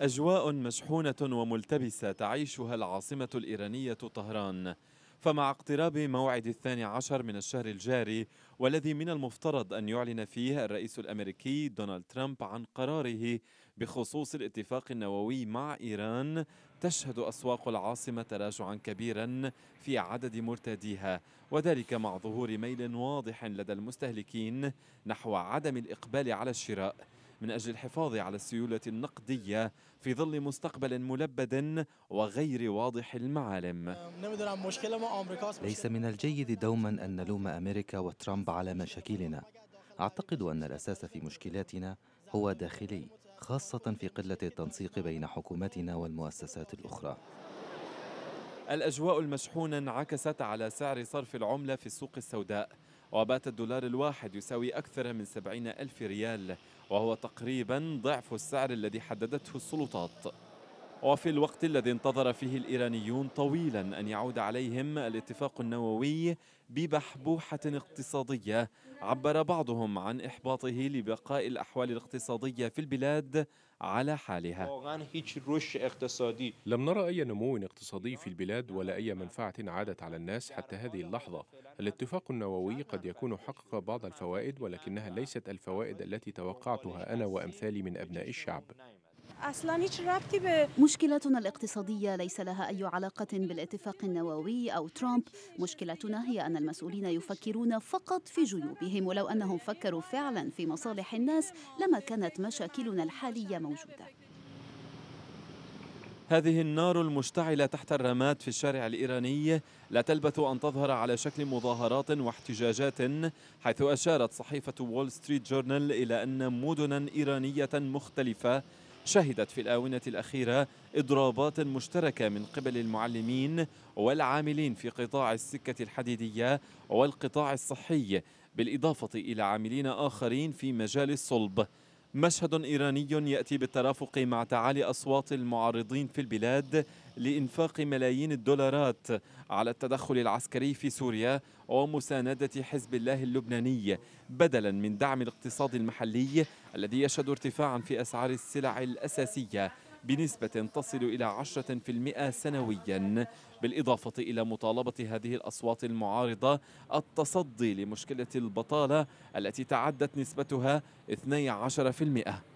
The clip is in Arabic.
أجواء مشحونة وملتبسة تعيشها العاصمة الإيرانية طهران فمع اقتراب موعد الثاني عشر من الشهر الجاري والذي من المفترض أن يعلن فيه الرئيس الأمريكي دونالد ترامب عن قراره بخصوص الاتفاق النووي مع إيران تشهد أسواق العاصمة تراجعا كبيرا في عدد مرتديها وذلك مع ظهور ميل واضح لدى المستهلكين نحو عدم الإقبال على الشراء من أجل الحفاظ على السيولة النقدية في ظل مستقبل ملبد وغير واضح المعالم ليس من الجيد دوما أن نلوم أمريكا وترامب على مشاكلنا أعتقد أن الأساس في مشكلاتنا هو داخلي خاصة في قلة التنسيق بين حكومتنا والمؤسسات الأخرى الأجواء المشحونة انعكست على سعر صرف العملة في السوق السوداء وبات الدولار الواحد يساوي أكثر من سبعين ألف ريال وهو تقريبا ضعف السعر الذي حددته السلطات وفي الوقت الذي انتظر فيه الإيرانيون طويلا أن يعود عليهم الاتفاق النووي ببحبوحة اقتصادية عبر بعضهم عن إحباطه لبقاء الأحوال الاقتصادية في البلاد على حالها لم نرى أي نمو اقتصادي في البلاد ولا أي منفعة عادت على الناس حتى هذه اللحظة الاتفاق النووي قد يكون حقق بعض الفوائد ولكنها ليست الفوائد التي توقعتها أنا وأمثالي من أبناء الشعب مشكلتنا الاقتصاديه ليس لها اي علاقه بالاتفاق النووي او ترامب مشكلتنا هي ان المسؤولين يفكرون فقط في جيوبهم ولو انهم فكروا فعلا في مصالح الناس لما كانت مشاكلنا الحاليه موجوده هذه النار المشتعلة تحت الرماد في الشارع الإيراني لا تلبث أن تظهر على شكل مظاهرات واحتجاجات حيث أشارت صحيفة وول ستريت جورنال إلى أن مدنا إيرانية مختلفة شهدت في الآونة الأخيرة إضرابات مشتركة من قبل المعلمين والعاملين في قطاع السكة الحديدية والقطاع الصحي بالإضافة إلى عاملين آخرين في مجال الصلب مشهد إيراني يأتي بالترافق مع تعالي أصوات المعارضين في البلاد لإنفاق ملايين الدولارات على التدخل العسكري في سوريا ومساندة حزب الله اللبناني بدلا من دعم الاقتصاد المحلي الذي يشهد ارتفاعا في أسعار السلع الأساسية بنسبة تصل إلى 10% سنويا بالإضافة إلى مطالبة هذه الأصوات المعارضة التصدي لمشكلة البطالة التي تعدت نسبتها 12%